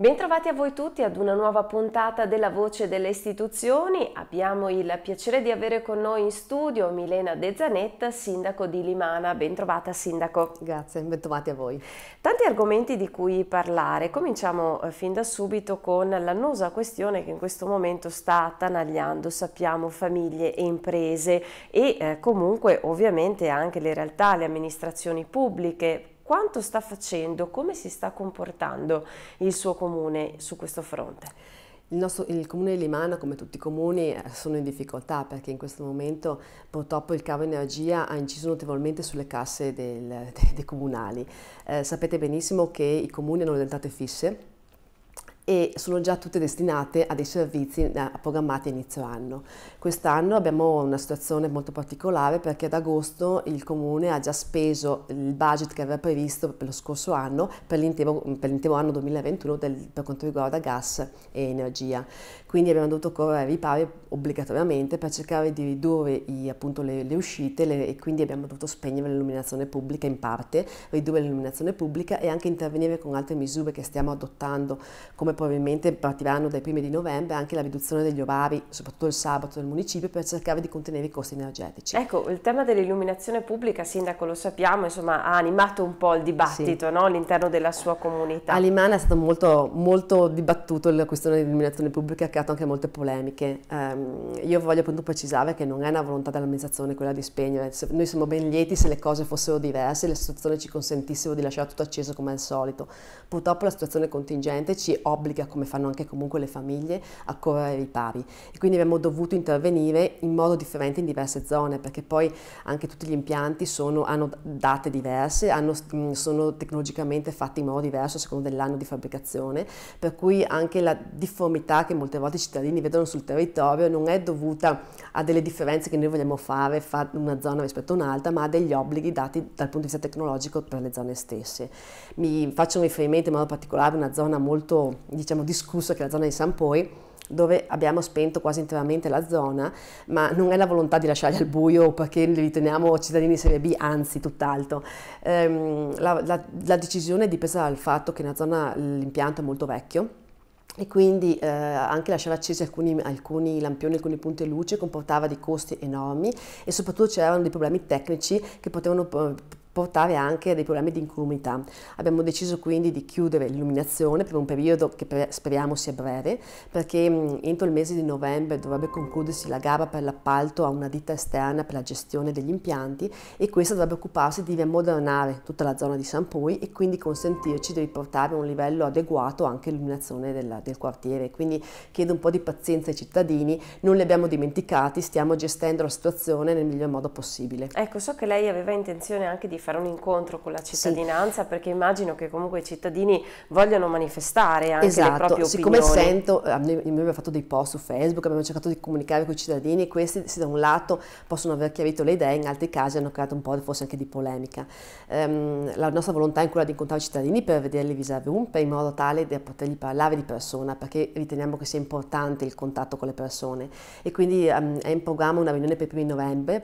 Bentrovati a voi tutti ad una nuova puntata della Voce delle Istituzioni. Abbiamo il piacere di avere con noi in studio Milena De Zanetta, sindaco di Limana. Bentrovata sindaco. Grazie, bentrovati a voi. Tanti argomenti di cui parlare. Cominciamo eh, fin da subito con l'annosa questione che in questo momento sta attanagliando, sappiamo, famiglie e imprese e eh, comunque ovviamente anche le realtà, le amministrazioni pubbliche quanto sta facendo, come si sta comportando il suo comune su questo fronte? Il, nostro, il, comune di Limana, come tutti i comuni, eh, sono in difficoltà perché in questo momento purtroppo il cavo energia ha inciso notevolmente sulle casse del, dei, dei comunali. Eh, sapete benissimo che i comuni hanno le entrate fisse e sono già tutte destinate a dei servizi eh, programmati a inizio anno. Quest'anno abbiamo una situazione molto particolare perché ad agosto il comune ha già speso il budget che aveva previsto per lo scorso anno, per l'intero anno 2021 del, per quanto riguarda gas e energia. Quindi abbiamo dovuto correre ai ripari obbligatoriamente per cercare di ridurre i, appunto, le, le, uscite le, e quindi abbiamo dovuto spegnere l'illuminazione pubblica in parte, ridurre l'illuminazione pubblica e anche intervenire con altre misure che stiamo adottando come probabilmente partiranno dai primi di novembre anche la riduzione degli ovari, soprattutto il sabato nel municipio, per cercare di contenere i costi energetici. Ecco, il tema dell'illuminazione pubblica, Sindaco, lo sappiamo, insomma, ha animato un po' il dibattito sì. no? all'interno della sua comunità. A Limana è stato molto, molto dibattuto la questione dell'illuminazione pubblica, ha creato anche molte polemiche. Um, io voglio appunto precisare che non è una volontà dell'amministrazione quella di spegnere, noi siamo ben lieti se le cose fossero diverse, le situazioni ci consentissero di lasciare tutto acceso come al solito. Purtroppo la situazione contingente ci obbliga pubblica come fanno anche comunque le famiglie a correre i ripari. e quindi abbiamo dovuto intervenire in modo differente in diverse zone perché poi anche tutti gli impianti sono, hanno date diverse, hanno, mm, sono tecnologicamente fatti in modo diverso a seconda dell'anno di fabbricazione per cui anche la difformità che molte volte i cittadini vedono sul territorio non è dovuta a delle differenze che noi vogliamo fare fra una zona rispetto a un'altra ma a degli obblighi dati dal punto di vista tecnologico per le zone stesse. Mi faccio un riferimento in modo particolare a una zona molto diciamo, discusso, che è la zona di Sampoi, dove abbiamo spento quasi interamente la zona, ma non è la volontà di lasciarli al buio perché li riteniamo cittadini di serie B, anzi tutt'altro. Ehm, la, la, la decisione dipesa dal fatto che nella zona l'impianto è molto vecchio, e quindi eh, anche lasciare accesi alcuni, alcuni, lampioni, alcuni punti luce comportava dei costi enormi e soprattutto c'erano dei problemi tecnici che potevano eh, portare anche a dei problemi di incolumità. Abbiamo deciso quindi di chiudere l'illuminazione per un periodo che speriamo sia breve, perché mm, entro il mese di novembre dovrebbe concludersi la gara per l'appalto a una ditta esterna per la gestione degli impianti e questa dovrebbe occuparsi di riammodernare tutta la zona di San Pui e quindi consentirci di riportare a un livello adeguato anche l'illuminazione del, del quartiere. Quindi chiedo un po' di pazienza ai cittadini, non li abbiamo dimenticati, stiamo gestendo la situazione nel miglior modo possibile. Ecco, so che lei aveva intenzione anche di di fare un incontro con la cittadinanza sì. perché immagino che comunque i cittadini vogliano manifestare anche esatto. le proprie Siccome opinioni. Siccome sento, eh, noi, abbiamo fatto dei post su Facebook, abbiamo cercato di comunicare con i cittadini e questi se da un lato possono aver chiarito le idee, in altri casi hanno creato un po' forse anche di polemica. Um, la nostra volontà è quella di incontrare i cittadini per vederli vis à vis, in modo tale da potergli parlare di persona perché riteniamo che sia importante il contatto con le persone e quindi um, è in programma una riunione per i primi novembre,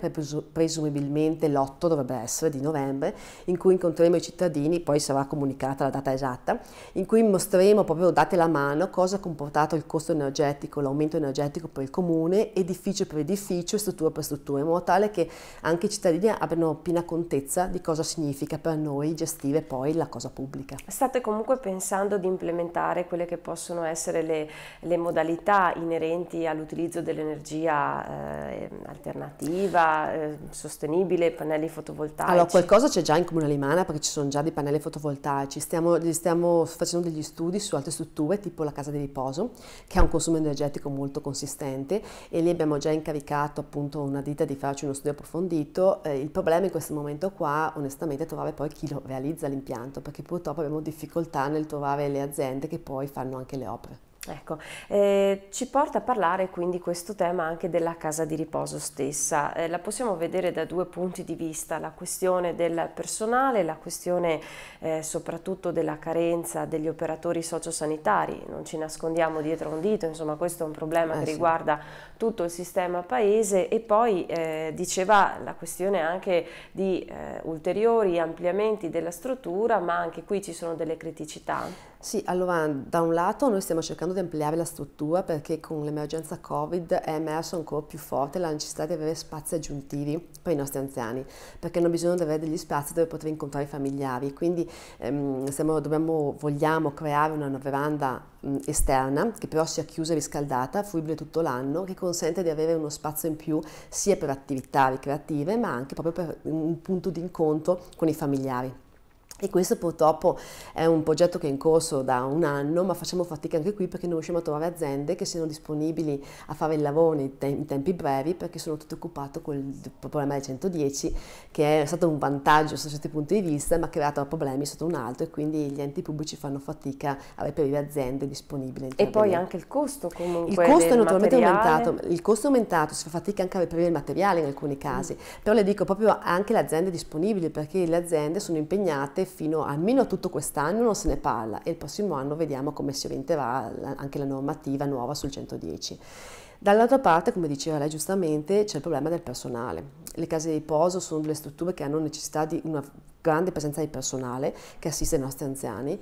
presumibilmente l'8 dovrebbe essere di novembre novembre, in cui incontreremo i cittadini, poi sarà comunicata la data esatta, in cui mostreremo proprio date la mano cosa ha comportato il costo energetico, l'aumento energetico per il comune, edificio per edificio, struttura per struttura, in modo tale che anche i cittadini abbiano piena contezza di cosa significa per noi gestire poi la cosa pubblica. State comunque pensando di implementare quelle che possono essere le, le modalità inerenti all'utilizzo dell'energia eh, alternativa, eh, sostenibile, pannelli fotovoltaici? Allora, qualcosa c'è già in Comune Limana perché ci sono già dei pannelli fotovoltaici, stiamo, stiamo facendo degli studi su altre strutture tipo la casa di riposo che ha un consumo energetico molto consistente e lì abbiamo già incaricato appunto una ditta di farci uno studio approfondito. Eh, il problema in questo momento qua onestamente è trovare poi chi lo realizza l'impianto perché purtroppo abbiamo difficoltà nel trovare le aziende che poi fanno anche le opere. Ecco, eh, ci porta a parlare quindi questo tema anche della casa di riposo stessa. Eh, la possiamo vedere da due punti di vista, la questione del personale, la questione eh, soprattutto della carenza degli operatori sociosanitari. Non ci nascondiamo dietro un dito, insomma questo è un problema eh, che sì. riguarda tutto il sistema paese e poi eh, diceva la questione anche di eh, ulteriori ampliamenti della struttura, ma anche qui ci sono delle criticità. Sì, allora da un lato noi stiamo cercando di ampliare la struttura perché con l'emergenza Covid è emerso ancora più forte la necessità di avere spazi aggiuntivi per i nostri anziani, perché hanno bisogno di avere degli spazi dove poter incontrare i familiari, quindi ehm, stiamo, dobbiamo, vogliamo creare una, una veranda esterna, che però sia chiusa e riscaldata, fruibile tutto l'anno, che consente di avere uno spazio in più sia per attività ricreative ma anche proprio per un punto di incontro con i familiari. E questo purtroppo è un progetto che è in corso da un anno, ma facciamo fatica anche qui perché non riusciamo a trovare aziende che siano disponibili a fare il lavoro in, te in tempi brevi perché sono tutte occupate con il problema del 110 che è stato un vantaggio da certi punti di vista ma ha creato problemi sotto un altro e quindi gli enti pubblici fanno fatica a reperire aziende disponibili. E poi anche il costo comunque. Il costo è naturalmente materiale. aumentato, il costo è aumentato, si fa fatica anche a reperire il materiale in alcuni casi, mm. però le dico proprio anche le aziende disponibili perché le aziende sono impegnate fino almeno a tutto quest'anno non se ne parla e il prossimo anno vediamo come si orienterà anche la normativa nuova sul 110. Dall'altra parte, come diceva lei giustamente, c'è il problema del personale. Le case di riposo sono delle strutture che hanno necessità di una grande presenza di personale che assiste i nostri anziani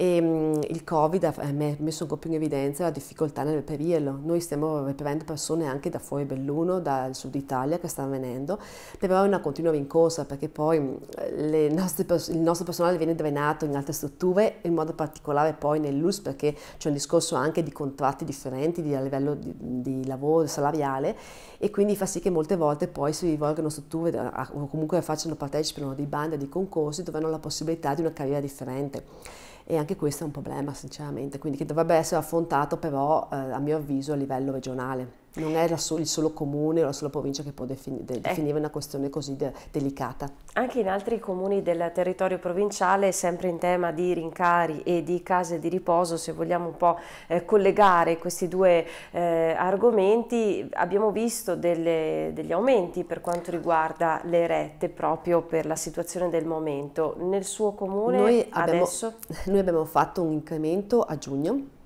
e, um, il Covid ha eh, messo un po' più in evidenza la difficoltà nel reperirlo. Noi stiamo reperendo persone anche da fuori Belluno, dal sud Italia che stanno venendo, però è una continua rincorsa perché poi eh, nostre, il nostro personale viene drenato in altre strutture, in modo particolare poi nell'US perché c'è un discorso anche di contratti differenti di, a livello di, di lavoro salariale e quindi fa sì che molte volte poi si rivolgano strutture o comunque facciano partecipano di bande, di concorsi dove hanno la possibilità di una carriera differente e anche questo è un problema sinceramente, quindi che dovrebbe essere affrontato però eh, a mio avviso a livello regionale. Non è il solo comune o la sola provincia che può defini eh. definire una questione così de delicata. Anche in altri comuni del territorio provinciale, sempre in tema di rincari e di case di riposo, se vogliamo un po' eh, collegare questi due eh, argomenti, abbiamo visto delle, degli aumenti per quanto riguarda le rette proprio per la situazione del momento. Nel suo comune noi abbiamo, adesso? Noi abbiamo fatto un incremento a giugno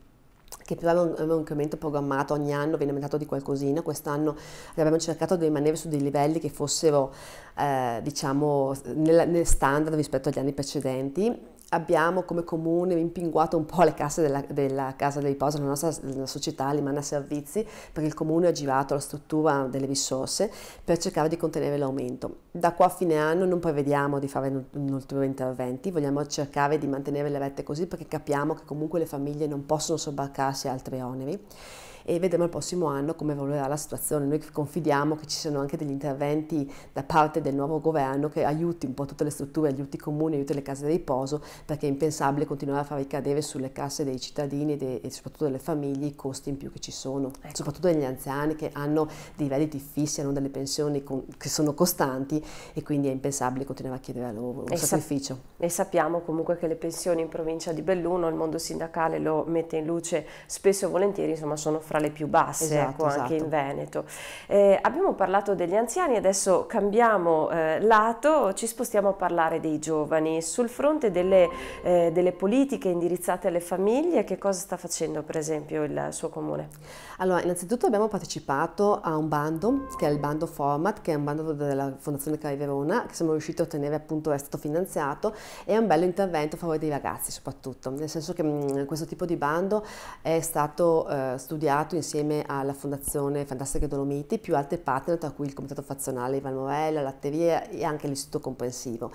che più aveva un, incremento programmato ogni anno, viene aumentato di qualcosina, quest'anno abbiamo cercato di rimanere su dei livelli che fossero eh, diciamo nel, nel standard rispetto agli anni precedenti abbiamo come comune impinguato un po' le casse della, della Casa del Riposo, la nostra la società Limana Servizi, perché il comune ha girato la struttura delle risorse per cercare di contenere l'aumento. Da qua a fine anno non prevediamo di fare un, interventi, vogliamo cercare di mantenere le rette così perché capiamo che comunque le famiglie non possono sobbarcarsi altri oneri e vedremo il prossimo anno come evolverà la situazione. Noi confidiamo che ci siano anche degli interventi da parte del nuovo governo che aiuti un po' tutte le strutture, aiuti i comuni, aiuti le case di riposo, perché è impensabile continuare a far ricadere sulle casse dei cittadini dei, e soprattutto delle famiglie i costi in più che ci sono, ecco. soprattutto degli anziani che hanno dei redditi fissi, hanno delle pensioni con, che sono costanti e quindi è impensabile continuare a chiedere a loro un e sacrificio. Sa e sappiamo comunque che le pensioni in provincia di Belluno, il mondo sindacale lo mette in luce spesso e volentieri, insomma sono fra le più basse, esatto, ecco, esatto. anche esatto. in Veneto. Eh, abbiamo parlato degli anziani, adesso cambiamo eh, lato, ci spostiamo a parlare dei giovani. Sul fronte delle, eh, delle politiche indirizzate alle famiglie, che cosa sta facendo per esempio il suo comune? Allora, innanzitutto abbiamo partecipato a un bando, che è il bando Format, che è un bando della Fondazione Cari Verona, che siamo riusciti a ottenere appunto, è stato finanziato, e è un bello intervento a favore dei ragazzi soprattutto, nel senso che mh, mm, questo tipo di bando è stato eh, studiato creato insieme alla Fondazione Fantastiche Dolomiti più altre partner tra cui il Comitato Fazionale Ivan Morella, Latteria e anche l'Istituto Comprensivo.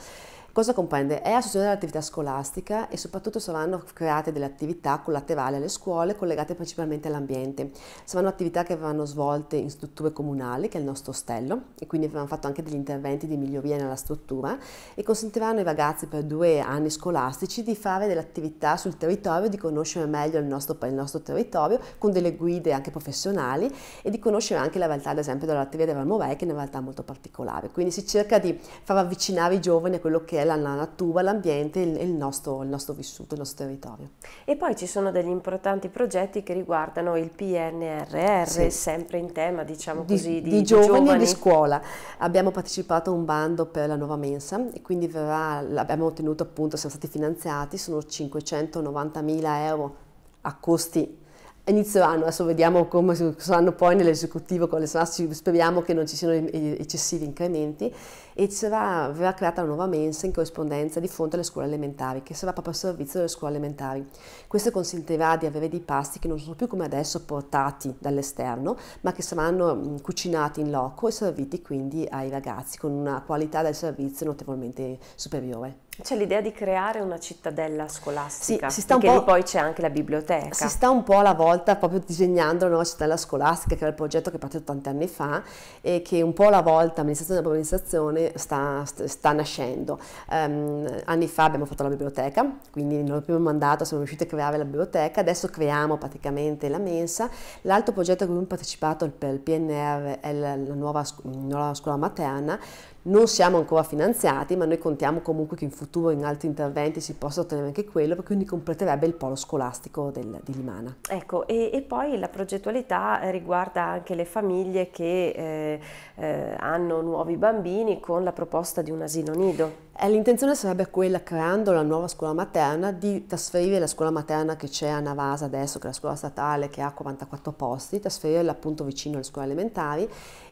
Cosa comprende? È associazione all'attività scolastica e soprattutto saranno create delle attività collaterali alle scuole collegate principalmente all'ambiente. Saranno attività che verranno svolte in strutture comunali, che è il nostro ostello, e quindi abbiamo fatto anche degli interventi di miglioria nella struttura e consentiranno ai ragazzi per due anni scolastici di fare delle attività sul territorio, di conoscere meglio il nostro, il nostro territorio con delle guide anche professionali e di conoscere anche la realtà, ad esempio, della teoria del Valmorei, che è una realtà molto particolare. Quindi si cerca di far avvicinare i giovani a quello che è la natura, l'ambiente e il, il, nostro, vissuto, il nostro territorio. E poi ci sono degli importanti progetti che riguardano il PNRR, sì. sempre in tema diciamo di, così, di, di giovani, giovani, e di scuola. Abbiamo partecipato a un bando per la nuova mensa e quindi verrà, abbiamo ottenuto appunto, siamo stati finanziati, sono 590 mila euro a costi inizio anno, adesso vediamo come saranno poi nell'esecutivo, speriamo che non ci siano eccessivi incrementi e aveva creato una nuova mensa in corrispondenza di fronte alle scuole elementari, che sarà proprio a servizio delle scuole elementari. Questo consentirà di avere dei pasti che non sono più come adesso portati dall'esterno, ma che saranno mm, cucinati in loco e serviti quindi ai ragazzi con una qualità del servizio notevolmente superiore. C'è l'idea di creare una cittadella scolastica, sì, si sta poi c'è anche la biblioteca. Si sta un po' alla volta proprio disegnando la nuova cittadella scolastica, che era il progetto che è partito tanti anni fa e che un po' alla volta amministrazione dopo amministrazione sta, sta nascendo. Um, anni fa abbiamo fatto la biblioteca, quindi nel primo mandato siamo riusciti a creare la biblioteca, adesso creiamo praticamente la mensa. L'altro progetto a cui abbiamo partecipato per il PNR è la, nuova, la nuova scuola materna, non siamo ancora finanziati, ma noi contiamo comunque che in futuro in altri interventi si possa ottenere anche quello, perché quindi completerebbe il polo scolastico del, di Limana. Ecco, e, e, poi la progettualità riguarda anche le famiglie che eh, eh, hanno nuovi bambini con la proposta di un asilo nido. Eh, l'intenzione sarebbe quella, creando la nuova scuola materna, di trasferire la scuola materna che c'è a Navasa adesso, che è la scuola statale che ha 44 posti, trasferirla appunto vicino alle scuole elementari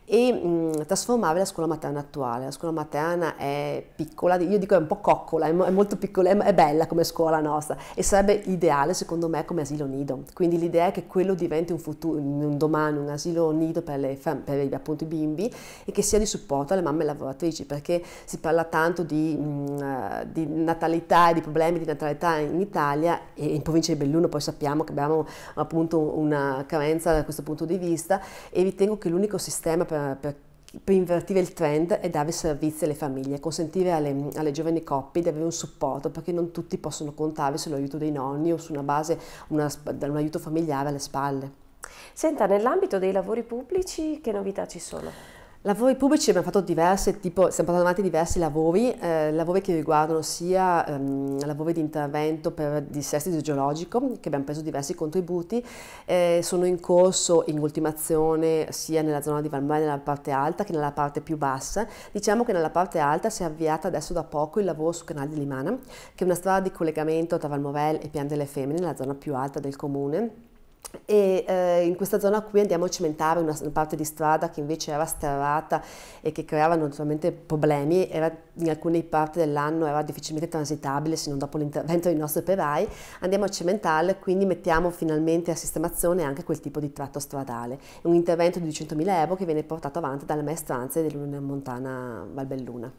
e mh, trasformare la scuola materna attuale. La scuola materna è piccola, io dico è un po' coccola, è, molto piccola, è, è, bella come scuola nostra e sarebbe ideale secondo me come asilo nido. Quindi l'idea è che quello diventi un, futuro, un domani un asilo nido per, le, per appunto, i bimbi e che sia di supporto alle mamme lavoratrici perché si parla tanto di Mm, eh, di, natalità e di problemi di natalità in Italia e in provincia di Belluno poi sappiamo che abbiamo appunto una carenza da questo punto di vista e ritengo che l'unico sistema per, per per invertire il trend e dare servizi alle famiglie, consentire alle, alle, giovani coppie di avere un supporto perché non tutti possono contare sull'aiuto dei nonni o su una base, una, un aiuto familiare alle spalle. Senta, nell'ambito dei lavori pubblici che novità ci sono? Lavori pubblici abbiamo fatto diversi, tipo, stiamo portando avanti diversi lavori, eh, lavori che riguardano sia ehm, lavori di intervento per dissesto idrogeologico, che abbiamo preso diversi contributi, eh, sono in corso in ultimazione sia nella zona di Valmai nella parte alta che nella parte più bassa. Diciamo che nella parte alta si è avviata adesso da poco il lavoro su Canale di Limana, che è una strada di collegamento tra Valmorel e Pian delle Femmine, nella zona più alta del comune e eh, in questa zona qui andiamo a cementare una, una, parte di strada che invece era sterrata e che creava naturalmente problemi, era, in alcune parti dell'anno era difficilmente transitabile se non dopo l'intervento dei nostri operai, andiamo a cimentarla quindi mettiamo finalmente a sistemazione anche quel tipo di tratto stradale, un intervento di 200.000 euro che viene portato avanti dalle maestranze dell'Unione Montana Valbelluna.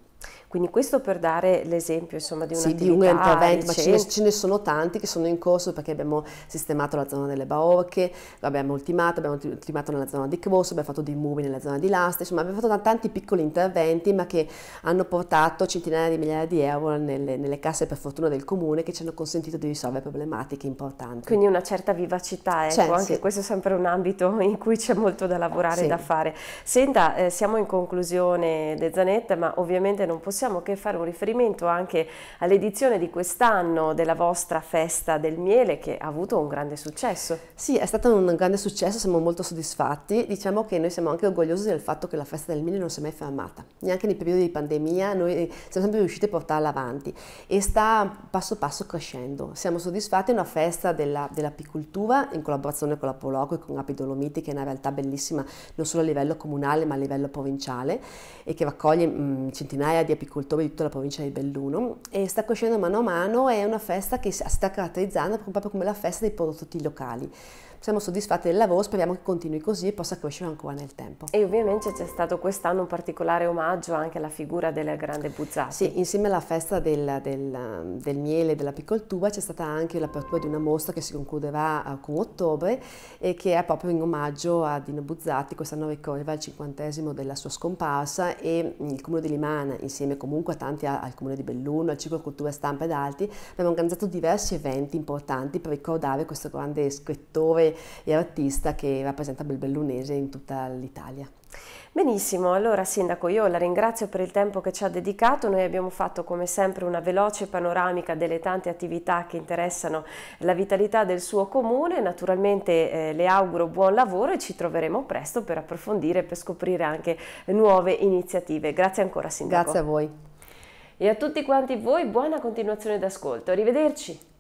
Quindi questo per dare l'esempio insomma, di un sì, di un intervento, ma ce ne, ce ne, sono tanti che sono in corso perché abbiamo sistemato la zona delle baocche, abbiamo ultimato, abbiamo ultimato nella zona di Crosso, abbiamo fatto dei muri nella zona di Lastre, insomma abbiamo fatto tanti piccoli interventi ma che hanno portato centinaia di migliaia di euro nelle, nelle casse per fortuna del comune che ci hanno consentito di risolvere problematiche importanti. Quindi una certa vivacità, ecco, certo, anche sì. questo è sempre un ambito in cui c'è molto da lavorare e sì. da fare. Senta, eh, siamo in conclusione, De Zanetta, ma ovviamente non possiamo possiamo che fare un riferimento anche all'edizione di quest'anno della vostra festa del miele che ha avuto un grande successo. Sì, è stato un grande successo, siamo molto soddisfatti. Diciamo che noi siamo anche orgogliosi del fatto che la festa del miele non si è mai fermata, neanche nei periodi di pandemia noi siamo sempre riusciti a portarla avanti e sta passo passo crescendo. Siamo soddisfatti, è una festa dell'apicoltura in collaborazione con la Poloco e con Apidolomiti che è una realtà bellissima non solo a livello comunale ma a livello provinciale e che raccoglie mh, centinaia di apicoltori apicoltori di tutta la provincia di Belluno e sta crescendo mano a mano, è una festa che si sta caratterizzando proprio come la festa dei prodotti locali siamo soddisfatti del lavoro, speriamo che continui così e possa crescere ancora nel tempo. E ovviamente c'è stato quest'anno un particolare omaggio anche alla figura della grande Buzzati. Sì, insieme alla festa del, del, del miele e dell'apicoltura c'è stata anche l'apertura di una mostra che si concluderà eh, con ottobre e che è proprio in omaggio a Dino Buzzati, quest'anno ricorreva il cinquantesimo della sua scomparsa e mm, il Comune di Limana, insieme comunque a tanti al Comune di Belluno, al Ciclo Cultura Stampa ed altri, abbiamo organizzato diversi eventi importanti per ricordare questo grande scrittore cantautore e artista che rappresenta Belbellunese in tutta l'Italia. Benissimo, allora Sindaco io la ringrazio per il tempo che ci ha dedicato, noi abbiamo fatto come sempre una veloce panoramica delle tante attività che interessano la vitalità del suo comune, naturalmente eh, le auguro buon lavoro e ci troveremo presto per approfondire e per scoprire anche nuove iniziative. Grazie ancora Sindaco. Grazie a voi. E a tutti quanti voi buona continuazione d'ascolto, arrivederci.